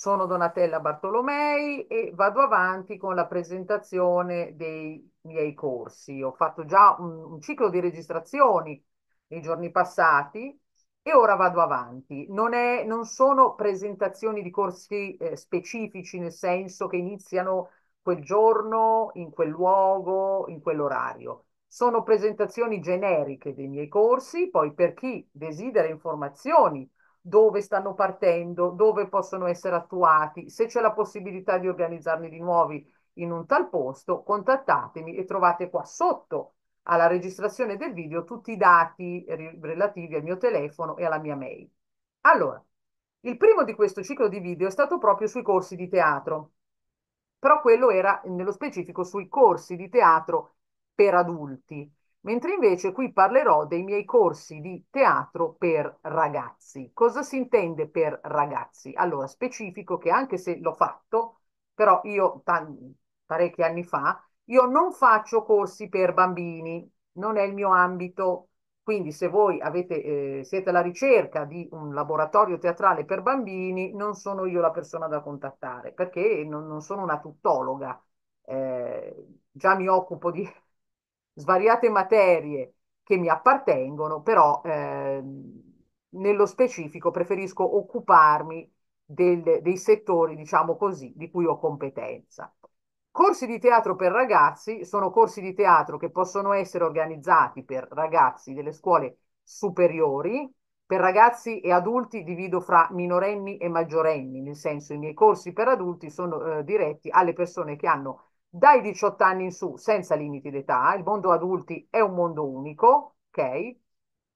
Sono Donatella Bartolomei e vado avanti con la presentazione dei miei corsi. Ho fatto già un, un ciclo di registrazioni nei giorni passati e ora vado avanti. Non, è, non sono presentazioni di corsi eh, specifici nel senso che iniziano quel giorno, in quel luogo, in quell'orario. Sono presentazioni generiche dei miei corsi, poi per chi desidera informazioni dove stanno partendo, dove possono essere attuati, se c'è la possibilità di organizzarne di nuovi in un tal posto, contattatemi e trovate qua sotto alla registrazione del video tutti i dati relativi al mio telefono e alla mia mail. Allora, il primo di questo ciclo di video è stato proprio sui corsi di teatro, però quello era nello specifico sui corsi di teatro per adulti mentre invece qui parlerò dei miei corsi di teatro per ragazzi. Cosa si intende per ragazzi? Allora, specifico che anche se l'ho fatto, però io parecchi anni fa, io non faccio corsi per bambini, non è il mio ambito. Quindi se voi avete, eh, siete alla ricerca di un laboratorio teatrale per bambini, non sono io la persona da contattare, perché non, non sono una tuttologa. Eh, già mi occupo di, svariate materie che mi appartengono, però eh, nello specifico preferisco occuparmi del, dei settori, diciamo così, di cui ho competenza. Corsi di teatro per ragazzi sono corsi di teatro che possono essere organizzati per ragazzi delle scuole superiori, per ragazzi e adulti divido fra minorenni e maggiorenni, nel senso i miei corsi per adulti sono eh, diretti alle persone che hanno dai 18 anni in su, senza limiti d'età, il mondo adulti è un mondo unico, ok?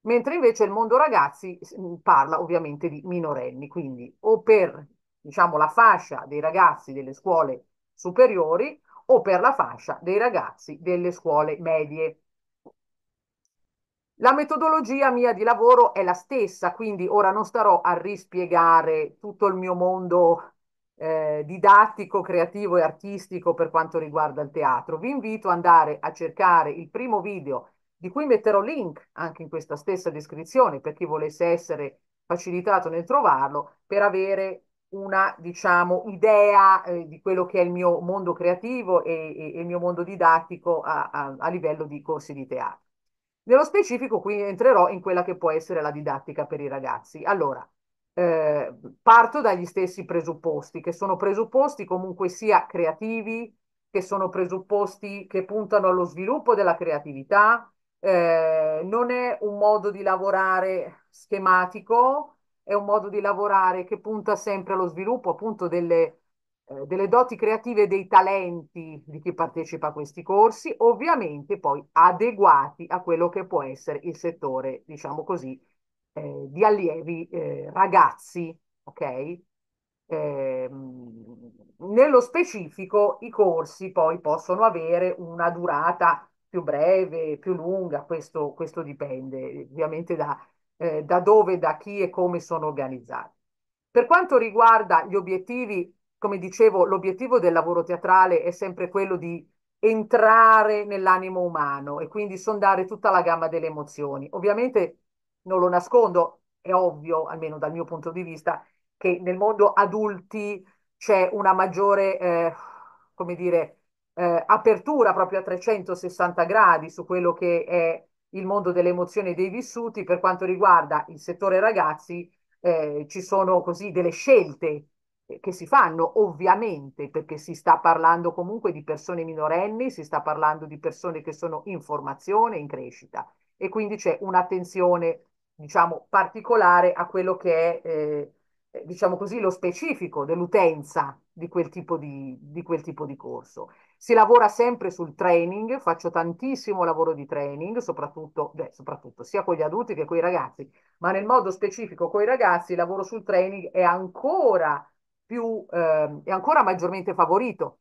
Mentre invece il mondo ragazzi mm, parla ovviamente di minorenni, quindi o per diciamo, la fascia dei ragazzi delle scuole superiori o per la fascia dei ragazzi delle scuole medie. La metodologia mia di lavoro è la stessa, quindi ora non starò a rispiegare tutto il mio mondo eh, didattico, creativo e artistico per quanto riguarda il teatro. Vi invito ad andare a cercare il primo video di cui metterò link anche in questa stessa descrizione per chi volesse essere facilitato nel trovarlo per avere una diciamo idea eh, di quello che è il mio mondo creativo e, e, e il mio mondo didattico a, a, a livello di corsi di teatro. Nello specifico qui entrerò in quella che può essere la didattica per i ragazzi. Allora, eh, parto dagli stessi presupposti, che sono presupposti comunque sia creativi, che sono presupposti che puntano allo sviluppo della creatività, eh, non è un modo di lavorare schematico, è un modo di lavorare che punta sempre allo sviluppo appunto delle, eh, delle doti creative dei talenti di chi partecipa a questi corsi, ovviamente poi adeguati a quello che può essere il settore, diciamo così, eh, di allievi eh, ragazzi, ok? Ehm, nello specifico i corsi poi possono avere una durata più breve, più lunga, questo, questo dipende ovviamente da, eh, da dove, da chi e come sono organizzati. Per quanto riguarda gli obiettivi, come dicevo, l'obiettivo del lavoro teatrale è sempre quello di entrare nell'animo umano e quindi sondare tutta la gamma delle emozioni. Ovviamente non lo nascondo, è ovvio, almeno dal mio punto di vista, che nel mondo adulti c'è una maggiore, eh, come dire, eh, apertura proprio a 360 gradi su quello che è il mondo delle emozioni e dei vissuti. Per quanto riguarda il settore ragazzi, eh, ci sono così delle scelte che si fanno ovviamente perché si sta parlando comunque di persone minorenni, si sta parlando di persone che sono in formazione, in crescita e quindi c'è un'attenzione diciamo, particolare a quello che è, eh, eh, diciamo così, lo specifico dell'utenza di quel, tipo di, di quel tipo di corso. Si lavora sempre sul training, faccio tantissimo lavoro di training, soprattutto, beh, soprattutto sia con gli adulti che con i ragazzi, ma nel modo specifico con i ragazzi il lavoro sul training è ancora più, eh, è ancora maggiormente favorito.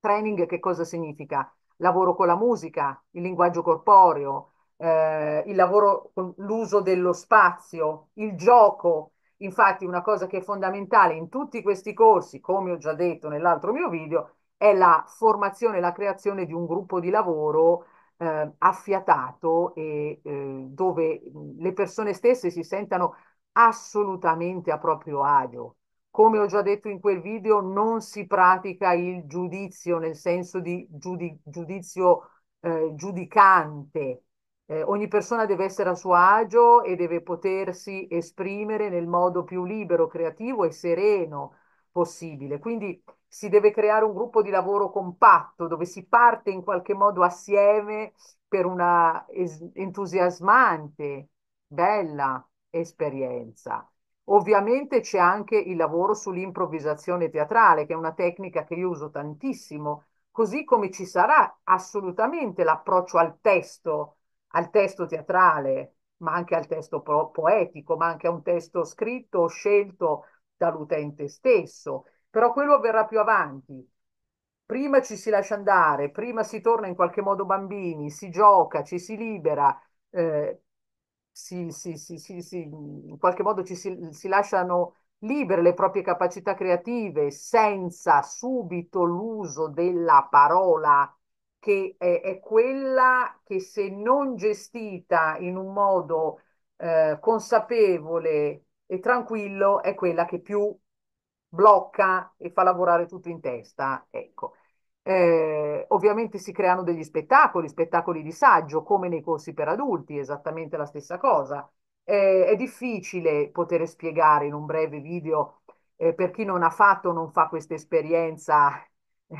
Training che cosa significa? Lavoro con la musica, il linguaggio corporeo, eh, il lavoro con l'uso dello spazio, il gioco. Infatti una cosa che è fondamentale in tutti questi corsi, come ho già detto nell'altro mio video, è la formazione, la creazione di un gruppo di lavoro eh, affiatato e eh, dove le persone stesse si sentano assolutamente a proprio agio. Come ho già detto in quel video, non si pratica il giudizio nel senso di giudi- giudizio eh, giudicante, eh, ogni persona deve essere a suo agio e deve potersi esprimere nel modo più libero, creativo e sereno possibile. Quindi si deve creare un gruppo di lavoro compatto dove si parte in qualche modo assieme per una entusiasmante, bella esperienza. Ovviamente c'è anche il lavoro sull'improvvisazione teatrale, che è una tecnica che io uso tantissimo, così come ci sarà assolutamente l'approccio al testo al testo teatrale, ma anche al testo po- poetico, ma anche a un testo scritto o scelto dall'utente stesso. Però quello verrà più avanti. Prima ci si lascia andare, prima si torna in qualche modo bambini, si gioca, ci si libera, eh, si, si, si, in qualche modo ci si lasciano libere le proprie capacità creative senza subito l'uso della parola che è, è quella che se non gestita in un modo eh, consapevole e tranquillo è quella che più blocca e fa lavorare tutto in testa. Ecco. Eh, ovviamente si creano degli spettacoli, spettacoli di saggio, come nei corsi per adulti, esattamente la stessa cosa. Eh, è difficile poter spiegare in un breve video eh, per chi non ha fatto, o non fa questa esperienza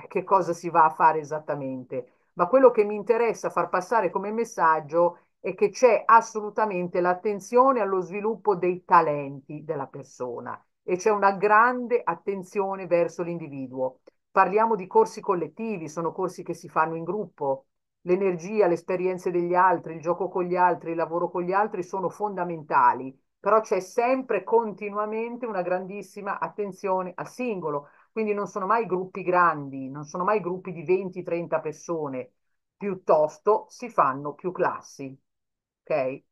che cosa si va a fare esattamente, ma quello che mi interessa far passare come messaggio è che c'è assolutamente l'attenzione allo sviluppo dei talenti della persona e c'è una grande attenzione verso l'individuo. Parliamo di corsi collettivi, sono corsi che si fanno in gruppo. L'energia, le esperienze degli altri, il gioco con gli altri, il lavoro con gli altri sono fondamentali, però c'è sempre continuamente una grandissima attenzione al singolo, quindi non sono mai gruppi grandi, non sono mai gruppi di 20-30 persone, piuttosto si fanno più classi. Ok?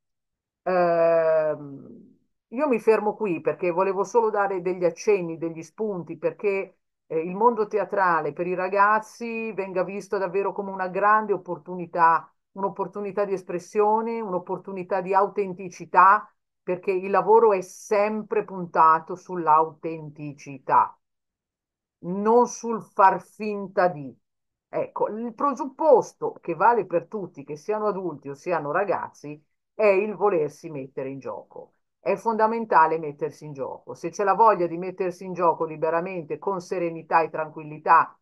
Ehm, io mi fermo qui perché volevo solo dare degli accenni, degli spunti, perché eh, il mondo teatrale per i ragazzi venga visto davvero come una grande opportunità, un'opportunità di espressione, un'opportunità di autenticità, perché il lavoro è sempre puntato sull'autenticità non sul far finta di. Ecco, il presupposto che vale per tutti, che siano adulti o siano ragazzi, è il volersi mettere in gioco. È fondamentale mettersi in gioco. Se c'è la voglia di mettersi in gioco liberamente, con serenità e tranquillità,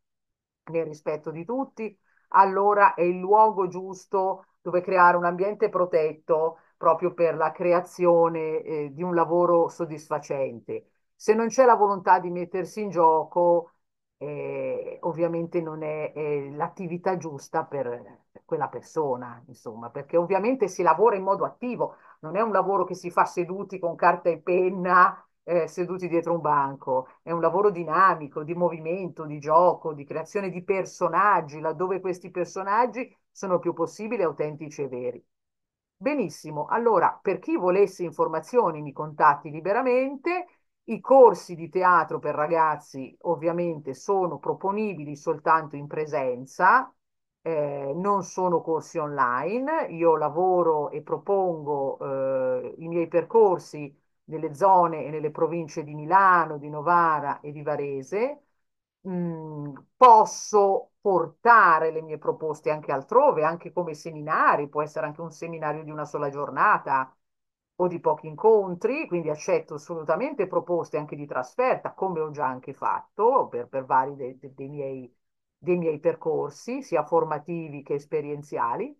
nel rispetto di tutti, allora è il luogo giusto dove creare un ambiente protetto proprio per la creazione eh, di un lavoro soddisfacente se non c'è la volontà di mettersi in gioco, eh, ovviamente non è, è l'attività giusta per, quella persona, insomma, perché ovviamente si lavora in modo attivo, non è un lavoro che si fa seduti con carta e penna, eh, seduti dietro un banco, è un lavoro dinamico, di movimento, di gioco, di creazione di personaggi, laddove questi personaggi sono più possibili, autentici e veri. Benissimo, allora per chi volesse informazioni mi contatti liberamente i corsi di teatro per ragazzi ovviamente sono proponibili soltanto in presenza, eh, non sono corsi online. Io lavoro e propongo eh, i miei percorsi nelle zone e nelle province di Milano, di Novara e di Varese. Mm, posso portare le mie proposte anche altrove, anche come seminari, può essere anche un seminario di una sola giornata, o di pochi incontri, quindi accetto assolutamente proposte anche di trasferta, come ho già anche fatto per, per vari dei, dei, miei, dei miei percorsi, sia formativi che esperienziali.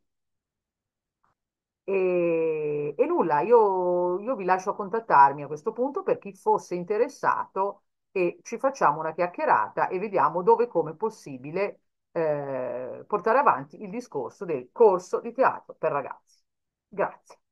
E, e, nulla, io, io, vi lascio contattarmi a questo punto per chi fosse interessato e ci facciamo una chiacchierata e vediamo dove come è possibile eh, portare avanti il discorso del corso di teatro per ragazzi. Grazie.